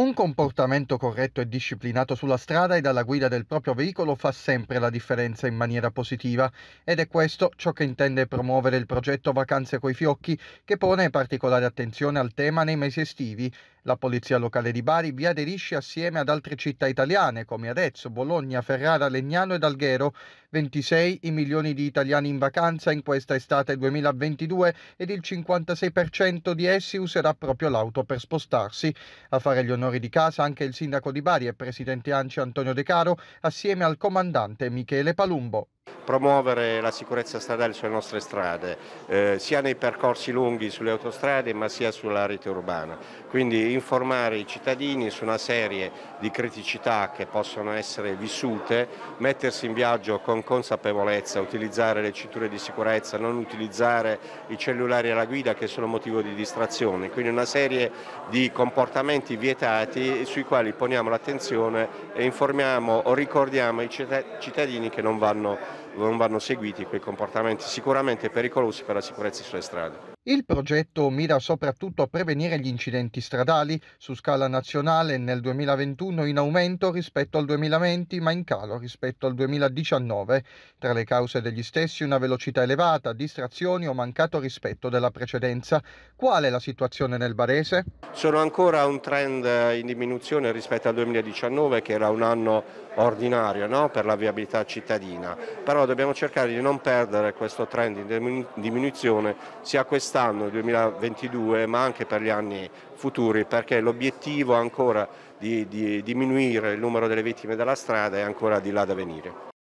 Un comportamento corretto e disciplinato sulla strada e dalla guida del proprio veicolo fa sempre la differenza in maniera positiva ed è questo ciò che intende promuovere il progetto Vacanze coi fiocchi che pone particolare attenzione al tema nei mesi estivi. La Polizia Locale di Bari vi aderisce assieme ad altre città italiane come Arezzo, Bologna, Ferrara, Legnano ed Alghero. 26 i milioni di italiani in vacanza in questa estate 2022 ed il 56% di essi userà proprio l'auto per spostarsi. A fare gli onori minori di casa anche il sindaco di Bari e presidente ANCI Antonio De Caro, assieme al comandante Michele Palumbo promuovere la sicurezza stradale sulle nostre strade, eh, sia nei percorsi lunghi sulle autostrade ma sia sulla rete urbana. Quindi informare i cittadini su una serie di criticità che possono essere vissute, mettersi in viaggio con consapevolezza, utilizzare le cinture di sicurezza, non utilizzare i cellulari alla guida che sono motivo di distrazione. Quindi una serie di comportamenti vietati sui quali poniamo l'attenzione e informiamo o ricordiamo ai cittadini che non vanno non vanno seguiti quei comportamenti sicuramente pericolosi per la sicurezza sulle strade. Il progetto mira soprattutto a prevenire gli incidenti stradali su scala nazionale nel 2021 in aumento rispetto al 2020 ma in calo rispetto al 2019. Tra le cause degli stessi una velocità elevata, distrazioni o mancato rispetto della precedenza. Qual è la situazione nel Barese? Sono ancora un trend in diminuzione rispetto al 2019 che era un anno ordinario no? per la viabilità cittadina, però dobbiamo cercare di non perdere questo trend in diminuzione sia quest'anno quest'anno, 2022, ma anche per gli anni futuri, perché l'obiettivo ancora di, di diminuire il numero delle vittime della strada è ancora di là da venire.